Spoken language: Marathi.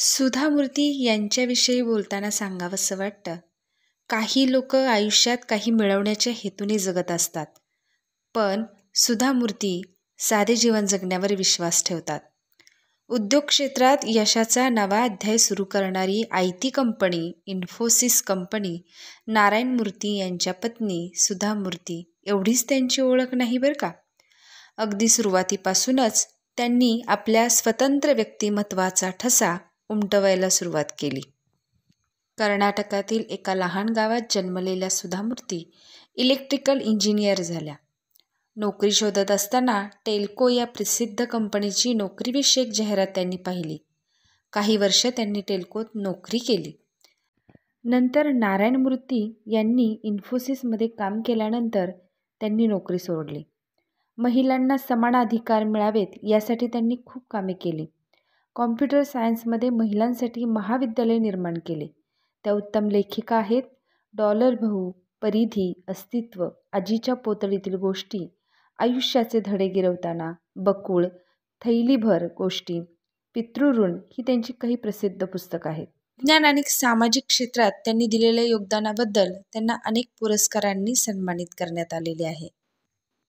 सुधामूर्ती यांच्याविषयी बोलताना सांगावंसं वाटतं काही लोक आयुष्यात काही मिळवण्याच्या हेतूने जगत असतात पण सुधामूर्ती साधे जीवन जगण्यावर विश्वास ठेवतात उद्योग क्षेत्रात यशाचा नवा अध्याय सुरू करणारी I T company Infosys company Narayana Murthy यांच्या पत्नी सुधा मूर्ती एवढीच त्यांची ओळख नाही बरं का अगदी सुरुवातीपासूनच त्यांनी आपल्या स्वतंत्र व्यक्तिमत्वाचा ठसा उमटवायला सुरुवात केली कर्नाटकातील एका लहान गावात जन्मलेल्या सुधामूर्ती इलेक्ट्रिकल इंजिनियर झाल्या नोकरी शोधत असताना टेल्को या प्रसिद्ध कंपनीची नोकरीविषयक जाहिरात त्यांनी पाहिली काही वर्ष त्यांनी टेल्कोत नोकरी केली नंतर नारायण मूर्ती यांनी इन्फोसिसमध्ये काम केल्यानंतर त्यांनी नोकरी सोडली महिलांना समान अधिकार मिळावेत यासाठी त्यांनी खूप कामे केली कॉम्प्युटर सायन्समध्ये महिलांसाठी महाविद्यालय निर्माण केले त्या उत्तम लेखिका आहेत डॉलर भाऊ परिधी अस्तित्व आजीच्या पोतळीतील गोष्टी आयुष्याचे धडे गिरवताना बकुळ थैलीभर गोष्टी पितृऋण ही त्यांची काही प्रसिद्ध पुस्तकं आहेत ज्ञान आणि सामाजिक क्षेत्रात त्यांनी दिलेल्या योगदानाबद्दल त्यांना अनेक पुरस्कारांनी सन्मानित करण्यात आलेले आहे